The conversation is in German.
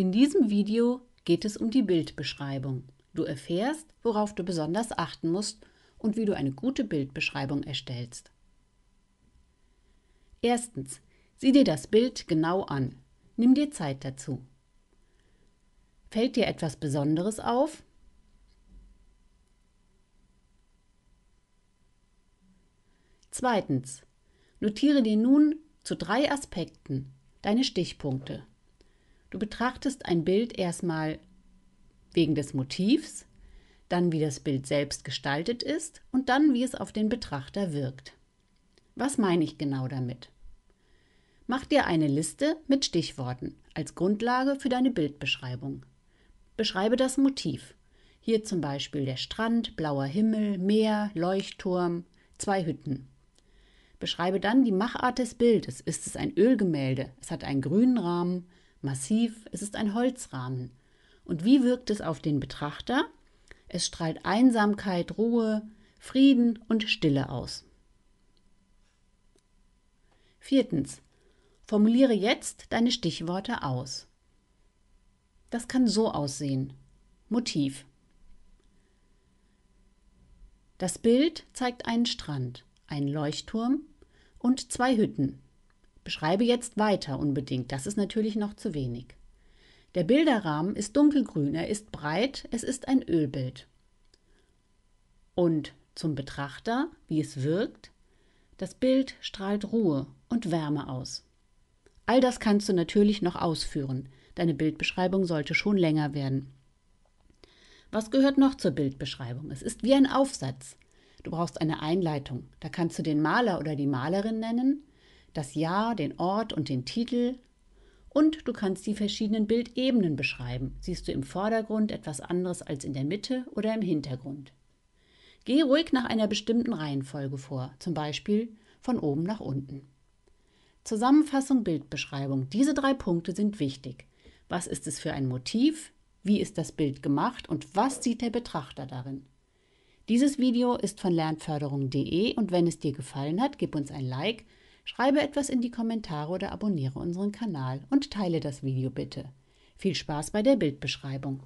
In diesem Video geht es um die Bildbeschreibung. Du erfährst, worauf du besonders achten musst und wie du eine gute Bildbeschreibung erstellst. Erstens, sieh dir das Bild genau an. Nimm dir Zeit dazu. Fällt dir etwas Besonderes auf? Zweitens, notiere dir nun zu drei Aspekten deine Stichpunkte. Du betrachtest ein Bild erstmal wegen des Motivs, dann wie das Bild selbst gestaltet ist und dann wie es auf den Betrachter wirkt. Was meine ich genau damit? Mach dir eine Liste mit Stichworten als Grundlage für deine Bildbeschreibung. Beschreibe das Motiv. Hier zum Beispiel der Strand, blauer Himmel, Meer, Leuchtturm, zwei Hütten. Beschreibe dann die Machart des Bildes. Ist es ein Ölgemälde? Es hat einen grünen Rahmen, massiv, es ist ein Holzrahmen. Und wie wirkt es auf den Betrachter? Es strahlt Einsamkeit, Ruhe, Frieden und Stille aus. Viertens. Formuliere jetzt deine Stichworte aus. Das kann so aussehen. Motiv. Das Bild zeigt einen Strand, einen Leuchtturm und zwei Hütten. Beschreibe jetzt weiter unbedingt, das ist natürlich noch zu wenig. Der Bilderrahmen ist dunkelgrün, er ist breit, es ist ein Ölbild. Und zum Betrachter, wie es wirkt, das Bild strahlt Ruhe und Wärme aus. All das kannst du natürlich noch ausführen. Deine Bildbeschreibung sollte schon länger werden. Was gehört noch zur Bildbeschreibung? Es ist wie ein Aufsatz. Du brauchst eine Einleitung. Da kannst du den Maler oder die Malerin nennen, das Jahr, den Ort und den Titel. Und du kannst die verschiedenen Bildebenen beschreiben. Siehst du im Vordergrund etwas anderes als in der Mitte oder im Hintergrund? Geh ruhig nach einer bestimmten Reihenfolge vor, zum Beispiel von oben nach unten. Zusammenfassung, Bildbeschreibung. Diese drei Punkte sind wichtig. Was ist es für ein Motiv? Wie ist das Bild gemacht und was sieht der Betrachter darin? Dieses Video ist von lernförderung.de und wenn es dir gefallen hat, gib uns ein Like Schreibe etwas in die Kommentare oder abonniere unseren Kanal und teile das Video bitte. Viel Spaß bei der Bildbeschreibung.